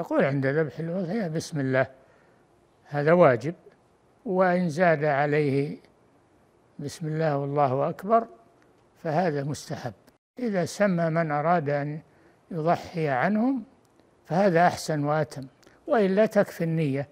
يقول عند ذبح الأضحية بسم الله هذا واجب وإن زاد عليه بسم الله والله أكبر فهذا مستحب إذا سمى من أراد أن يضحي عنهم فهذا أحسن وأتم وإلا تكفي النية